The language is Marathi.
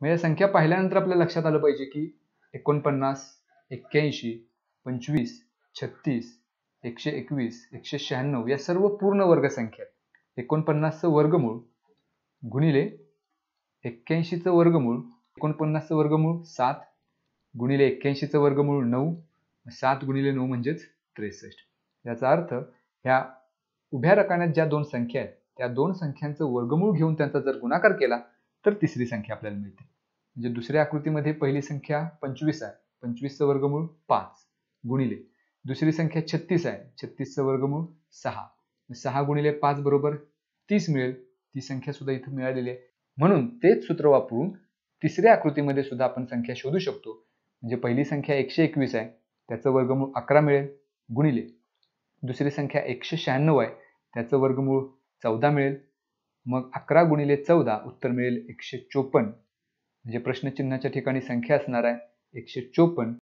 म्हणजे संख्या पाहिल्यानंतर आपल्या लक्षात आलं पाहिजे की एकोणपन्नास एक्क्याऐंशी पंचवीस छत्तीस एकशे एकवीस एकशे शहाण्णव या सर्व पूर्ण वर्गसंख्या आहेत एकोणपन्नासचं वर्गमूळ गुणिले एक्क्याऐंशीचं वर्गमूळ एकोणपन्नासचं वर्गमूळ सात गुणिले एक्क्याऐंशीचं वर्गमूळ नऊ सात गुणिले नऊ म्हणजेच त्रेसष्ट याचा अर्थ ह्या उभ्या रकान्यात ज्या दोन संख्या आहेत त्या दोन संख्यांचं वर्गमूळ घेऊन त्यांचा जर गुणाकार केला तर तिसरी संख्या आपल्याला मिळते म्हणजे दुसऱ्या आकृतीमध्ये पहिली संख्या पंचवीस आहे पंचवीसचं वर्गमूळ पाच गुणिले दुसरी संख्या छत्तीस आहे छत्तीसचं वर्गमूळ सहा सहा गुणिले पाच बरोबर तीस मिळेल ती संख्या सुद्धा इथं मिळालेली आहे म्हणून तेच सूत्र वापरून तिसऱ्या आकृतीमध्ये सुद्धा आपण संख्या शोधू शकतो म्हणजे पहिली संख्या एकशे एकवीस आहे त्याचं वर्गमूळ अकरा मिळेल गुणिले दुसरी संख्या एकशे शहाण्णव आहे त्याचं वर्गमूळ चौदा मिळेल मग अकरा गुणिले चौदा उत्तर मिळेल एकशे चोपन्न म्हणजे प्रश्नचिन्हाच्या ठिकाणी संख्या असणार आहे एकशे चोपन्न